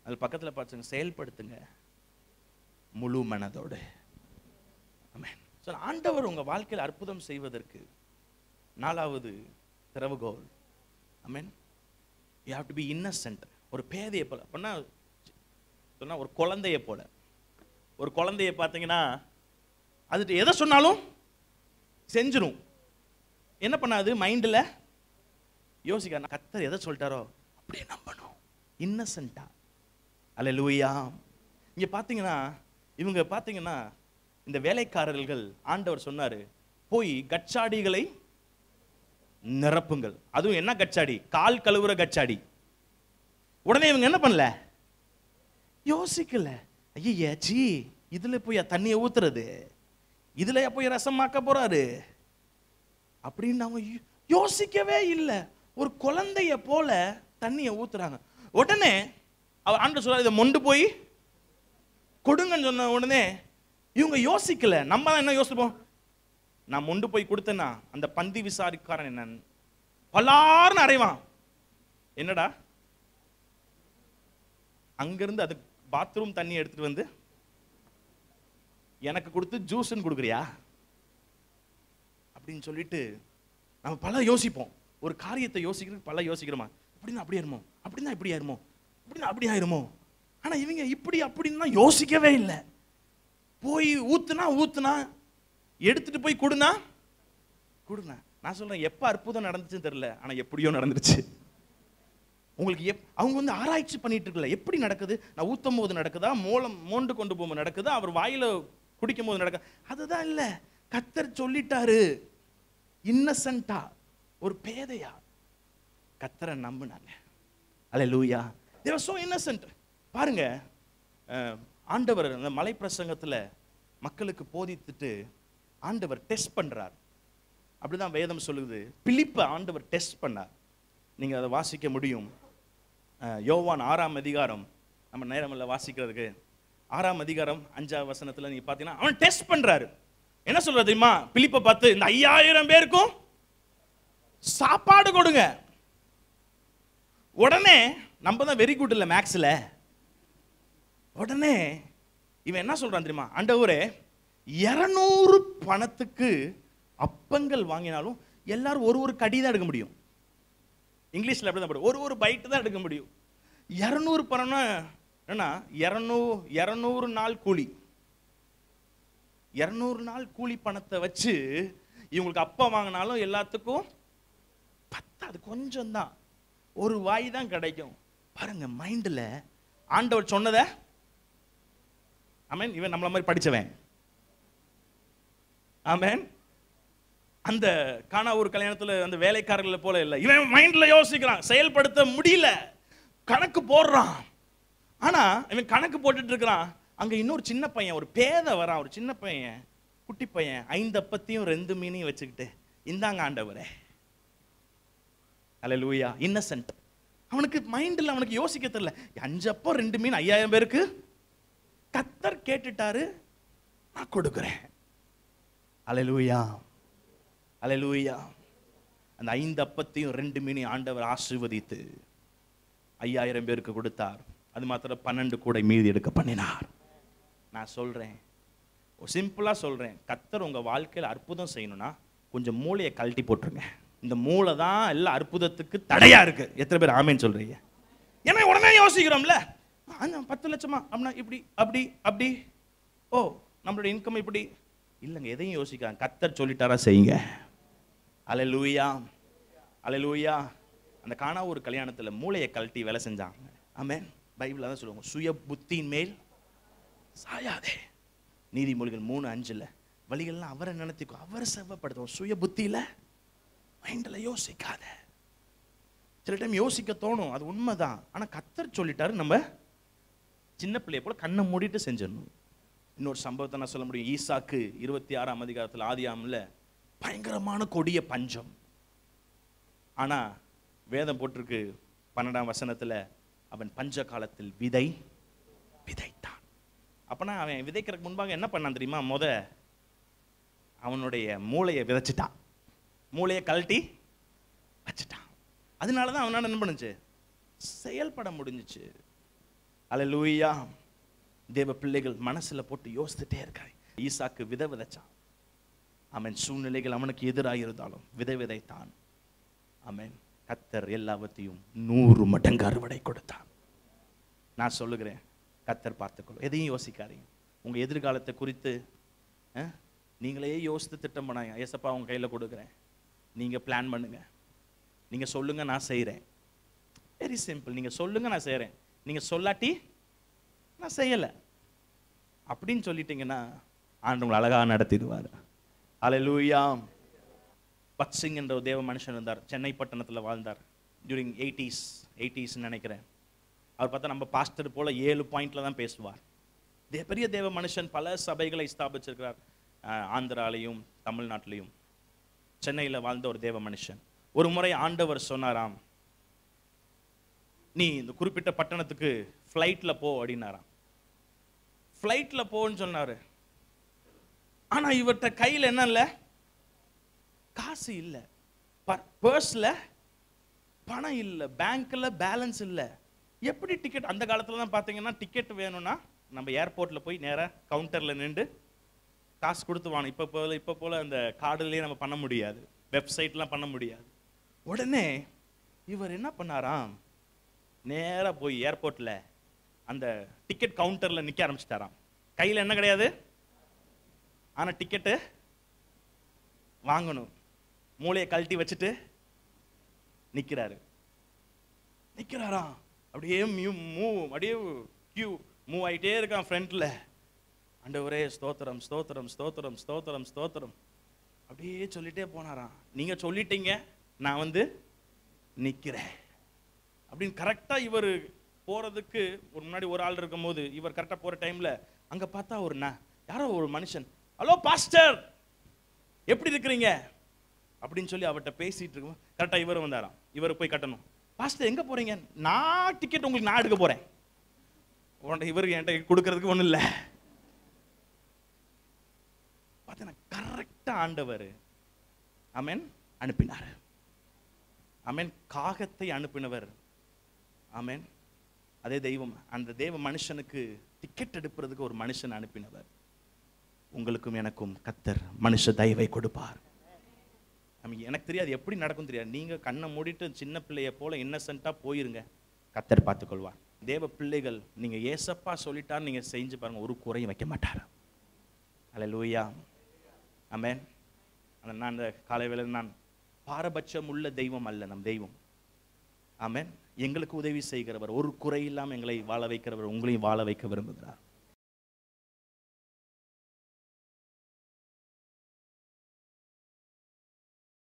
அது பக்கத்தில் பார்த்துங்க செயல்படுத்துங்க முழு மனதோடு ஆண்டவர் உங்கள் வாழ்க்கையில் அற்புதம் செய்வதற்கு நாலாவது திறவுகோல் amen you have to be innocent ஒரு பேதையை போல அப்படின்னா சொன்னால் ஒரு குழந்தையை போல ஒரு குழந்தையை பார்த்தீங்கன்னா அது எதை சொன்னாலும் செஞ்சிடும் என்ன பண்ணாது மைண்டில் யோசிக்க கத்தர் எதை சொல்லிட்டாரோ அப்படியே நம்பணும் இன்னசென்ட்டா அல்ல லூயா இங்கே பார்த்தீங்கன்னா இவங்க பார்த்தீங்கன்னா இந்த வேலைக்காரர்கள் ஆண்டவர் சொன்னார் போய் கச்சாடிகளை நிரப்புங்கள் அதுவும் என்ன கச்சாடி கால் கழுவுற கச்சாடி உடனே இவங்க என்ன பண்ணல யோசிக்கல ஐயா ஜி இதில் போய் தண்ணியை ஊத்துறது இதில் போய் ரசமாக்க போறாரு அப்படின்னு அவங்க யோசிக்கவே இல்லை ஒரு குழந்தைய போல தண்ணியை ஊத்துறாங்க உடனே அவர் ஆண்டு சொல்றாரு இதை மொண்டு போய் கொடுங்கன்னு சொன்ன உடனே இவங்க யோசிக்கல நம்ம தான் என்ன யோசிப்போம் நான் முண்டு போய் கொடுத்தேன்னா அந்த பந்தி விசாரிக்காரன் என்ன பலார்னு அறைவான் என்னடா அங்கேருந்து அது பாத்ரூம் தண்ணி எடுத்துகிட்டு வந்து எனக்கு கொடுத்து ஜூஸ்ன்னு கொடுக்குறியா அப்படின்னு சொல்லிட்டு நம்ம பல யோசிப்போம் ஒரு காரியத்தை யோசிக்கிறதுக்கு பல யோசிக்கிறோமா அப்படின்னா அப்படி இருமோ அப்படின்னா இப்படி ஆயிருமோ அப்படின்னா அப்படி ஆயிருமோ ஆனால் இவங்க இப்படி அப்படின்னா யோசிக்கவே இல்லை போய் ஊத்துனா ஊத்துனா எடுத்துட்டு போய் கொடுனா கொடுனா நான் சொல்றேன் எப்போ அற்புதம் நடந்துச்சுன்னு தெரில ஆனால் எப்படியோ நடந்துருச்சு உங்களுக்கு எப் அவங்க வந்து ஆராய்ச்சி பண்ணிட்டு இருக்கல எப்படி நடக்குது நான் ஊத்தும் போது நடக்குதா மோளம் மோண்டு கொண்டு போகும்போது நடக்குதா அவர் வாயில குடிக்கும் போது நடக்க அதுதான் இல்லை கத்தர் சொல்லிட்டாரு இன்னசென்டா ஒரு பேதையா கத்தரை நம்புனாங்க அல்ல லூயா தேவர் சோ இன்னசென்ட் பாருங்க ஆண்டவர் அந்த மலை பிரசங்கத்தில் மக்களுக்கு போதித்துட்டு ஆண்டவர் டெஸ்ட் பண்ணுறார் அப்படிதான் வேதம் சொல்லுது பிலிப்பை ஆண்டவர் டெஸ்ட் பண்ணார் நீங்கள் அதை வாசிக்க முடியும் யோவான் ஆறாம் அதிகாரம் நம்ம நேரம் இல்லை வாசிக்கிறதுக்கு ஆறாம் அதிகாரம் அஞ்சாம் வசனத்தில் நீங்கள் பார்த்தீங்கன்னா அவன் டெஸ்ட் பண்ணுறாரு என்ன சொல்ற இம்மா பிலிப்பை பார்த்து இந்த ஐயாயிரம் பேருக்கும் சாப்பாடு கொடுங்க உடனே நம்ம தான் வெரி குட் இல்லை மேக்ஸில் உடனே இவன் என்ன சொல்கிறான் தெரியுமா அண்டவரே இரநூறு பணத்துக்கு அப்பங்கள் வாங்கினாலும் எல்லாரும் ஒரு ஒரு கடி தான் எடுக்க முடியும் இங்கிலீஷில் அப்படி தான் ஒரு ஒரு பைட்டு தான் எடுக்க முடியும் இரநூறு பணம்னா என்னன்னா இரநூ இரநூறு நாள் கூலி இரநூறு நாள் கூலி பணத்தை வச்சு இவங்களுக்கு அப்பா வாங்கினாலும் எல்லாத்துக்கும் பத்தாது கொஞ்சம் தான் ஒரு வாய் தான் கிடைக்கும் பாருங்க மைண்டில் ஆண்டவர் சொன்னதை அமேன் இவன் நம்மள மாதிரி படித்தவன் ஆமேன் அந்த காணா ஒரு கல்யாணத்தில் அந்த வேலைக்காரர்களை போல இல்லை இவன் மைண்டில் யோசிக்கிறான் செயல்படுத்த முடியல கணக்கு போடுறான் ஆனால் இவன் கணக்கு போட்டுட்டு இருக்கிறான் அங்கே இன்னொரு சின்ன பையன் ஒரு பேதை வரான் ஒரு சின்ன பையன் குட்டி பையன் ஐந்து அப்பத்தையும் ரெண்டு மீனையும் வச்சுக்கிட்டு இந்தாங்க ஆண்டவரே அல்ல லூயா இன்னசென்ட் அவனுக்கு மைண்டில் அவனுக்கு யோசிக்க தெரியல அஞ்சப்போ ரெண்டு மீன் ஐயாயிரம் பேருக்கு கத்தர் கேட்டுட்டாரு நான் கொடுக்குறேன் அலலூயா அலலூயா அந்த ஐந்து அப்பத்தையும் ரெண்டு மீனி ஆண்டவர் ஆசிர்வதித்து ஐயாயிரம் பேருக்கு கொடுத்தார் அது மாத்திரம் பன்னெண்டு கூடை மீதி எடுக்க பண்ணினார் நான் சொல்கிறேன் சிம்பிளாக சொல்கிறேன் கத்தர் உங்கள் வாழ்க்கையில் அற்புதம் செய்யணும்னா கொஞ்சம் மூளையை கழட்டி போட்டுருங்க இந்த மூளை தான் எல்லா அற்புதத்துக்கு தடையாக இருக்குது எத்தனை பேர் ஆமேன்னு சொல்கிறீங்க ஏன்னா உடனே யோசிக்கிறோம்ல ஆனால் பத்து லட்சமா அப்படின்னா இப்படி அப்படி அப்படி ஓ நம்மளோட இன்கம் இப்படி இல்லைங்க எதையும் யோசிக்காங்க கத்தர் சொல்லிட்டாரா செய்யுங்க அலை லூயா அலை லூயா அந்த காணா ஒரு கல்யாணத்தில் மூளையை கழட்டி வேலை செஞ்சாங்க ஆமே பைபிளில் தான் சொல்லுவாங்க சுய புத்தியின் மேல் சாயாதே நீதிமொழிகள் மூணு அஞ்சில் வழிகள்லாம் அவரை நினைத்திக்கோ அவரை செவ்வப்படுத்துவோம் சுய புத்தியில் மைண்டில் யோசிக்காத சில டைம் யோசிக்க தோணும் அது உண்மைதான் ஆனால் கத்தர் சொல்லிட்டாரு நம்ம சின்ன பிள்ளைய போல் கண்ணை மூடிட்டு செஞ்சிடணும் இன்னொரு சம்பவத்தை நான் சொல்ல முடியும் ஈசாக்கு இருபத்தி ஆறாம் அதிகாரத்தில் ஆதியாமில் பயங்கரமான கொடிய பஞ்சம் ஆனால் வேதம் போட்டிருக்கு பன்னெண்டாம் வசனத்தில் அவன் பஞ்ச காலத்தில் விதை விதைத்தான் அப்போனா அவன் விதைக்கிறதுக்கு முன்பாக என்ன பண்ணான் தெரியுமா முத அவனுடைய மூளையை விதைச்சிட்டான் மூளையை கழட்டி வச்சுட்டான் அதனால தான் அவனால் என்ன பண்ணுச்சு செயல்பட முடிஞ்சிச்சு அலலூயா தேவ பிள்ளைகள் மனசில் போட்டு யோசித்துட்டே இருக்காய் ஈசாக்கு விதை விதைச்சான் அவன் சூழ்நிலைகள் அவனுக்கு எதிராக இருந்தாலும் விதை விதைத்தான் அவன் கத்தர் எல்லாவற்றையும் நூறு மடங்கு அறுவடை கொடுத்தான் நான் சொல்லுகிறேன் கத்தர் பார்த்துக்கணும் எதையும் யோசிக்காதீங்க உங்கள் எதிர்காலத்தை குறித்து நீங்களே யோசித்து திட்டம் பண்ணாங்க ஏசப்பா உங்கள் கையில் கொடுக்குறேன் நீங்கள் பிளான் பண்ணுங்கள் நீங்கள் சொல்லுங்கள் நான் செய்கிறேன் வெரி சிம்பிள் நீங்கள் சொல்லுங்கள் நான் செய்கிறேன் நீங்கள் சொல்லாட்டி நான் செய்யலை அப்படின்னு சொல்லிட்டீங்கன்னா ஆண்டு உங்களை அழகாக நடத்திடுவார் லூயாம் பத்சிங் என்ற ஒரு தேவ மனுஷன் இருந்தார் சென்னை பட்டணத்தில் வாழ்ந்தார் ஜூரிங் எயிட்டிஸ் எயிட்டிஸ்ன்னு நினைக்கிறேன் அவர் பார்த்தா நம்ம பாஸ்டர் போல் ஏழு பாயிண்டில் தான் பேசுவார் பெரிய தேவ மனுஷன் பல சபைகளை ஸ்தாபிச்சிருக்கிறார் ஆந்திராலையும் தமிழ்நாட்டிலையும் சென்னையில் வாழ்ந்த ஒரு தேவ மனுஷன் ஒரு முறை ஆண்டவர் சொன்னாராம் நீ இந்த குறிப்பிட்ட பட்டணத்துக்கு ஃப்ளைட்டில் போ அப்படின்னாராம் ஃப்ளைட்டில் போன்னு சொன்னார் ஆனால் இவர்கிட்ட கையில் என்ன இல்லை காசு இல்லை பர்ஸில் பணம் இல்லை பேங்க்கில் பேலன்ஸ் இல்லை எப்படி டிக்கெட் அந்த காலத்தில் தான் பார்த்தீங்கன்னா டிக்கெட் வேணும்னா நம்ம ஏர்போர்ட்டில் போய் நேராக கவுண்டரில் நின்று காசு கொடுத்து வாங்க இப்போ போல் இப்போ போல் அந்த கார்டுலேயே நம்ம பண்ண முடியாது வெப்சைட்லாம் பண்ண முடியாது உடனே இவர் என்ன பண்ணாராம் நேராக போய் ஏர்போர்ட்டில் அந்த டிக்கெட் கவுண்டரில் நிற்க ஆரம்பிச்சிட்டாராம் கையில் என்ன கிடையாது ஆனால் டிக்கெட்டு வாங்கணும் மூளையை கழட்டி வச்சுட்டு நிற்கிறாரு நிற்கிறாராம் அப்படியே மியூ மூவ் அப்படியே கியூ மூவ் ஆகிட்டே இருக்கான் ஃப்ரெண்டில் அந்த ஒரே ஸ்தோத்திரம் ஸ்தோத்திரம் ஸ்தோத்திரம் ஸ்தோத்திரம் ஸ்தோத்திரம் அப்படியே சொல்லிட்டே போனாராம் நீங்கள் சொல்லிட்டீங்க நான் வந்து நிற்கிறேன் அப்படின்னு கரெக்டாக இவர் போகிறதுக்கு ஒரு முன்னாடி ஒரு ஆள் இருக்கும் போது இவர் கரெக்டாக போகிற டைமில் அங்கே பார்த்தா ஒரு நான் யாரோ ஒரு மனுஷன் ஹலோ பாஸ்டர் எப்படி இருக்கிறீங்க அப்படின்னு சொல்லி அவர்கிட்ட பேசிகிட்டு இருக்கோம் கரெக்டாக இவர் வந்தாராம் இவர் போய் கட்டணும் பாஸ்டர் எங்கே போகிறீங்க நான் டிக்கெட் உங்களுக்கு நான் எடுக்க போகிறேன் உன்ட இவர் என்கிட்ட கொடுக்கறதுக்கு ஒன்றும் இல்லை பார்த்தீங்கன்னா கரெக்டாக ஆண்டவர் அமேன் அனுப்பினார் அமேன் காகத்தை அனுப்பினவர் ஆமேன் அதே தெய்வம் அந்த தெய்வ மனுஷனுக்கு டிக்கெட் எடுப்புறதுக்கு ஒரு மனுஷன் அனுப்பினவர் உங்களுக்கும் எனக்கும் கத்தர் மனுஷ தயவை கொடுப்பார் நமக்கு எனக்கு தெரியாது எப்படி நடக்கும் தெரியாது நீங்கள் கண்ணை மூடிட்டு சின்ன பிள்ளைய போல இன்னசென்ட்டாக போயிருங்க கத்தர் பார்த்துக்கொள்வார் தேவ பிள்ளைகள் நீங்கள் ஏசப்பா சொல்லிட்டாரு நீங்கள் செஞ்சு பாருங்கள் ஒரு குறையும் வைக்க மாட்டார் அல்ல லூயா ஆமேன் அந்த நான் அந்த காலை வேலை நான் பாரபட்சம் உள்ள தெய்வம் அல்ல நம் தெய்வம் ஆமேன் எங்களுக்கு உதவி செய்கிறவர் ஒரு குறையில்லாமல் எங்களை வாழ வைக்கிறவர் உங்களையும் வாழ வைக்க விரும்புகிறார்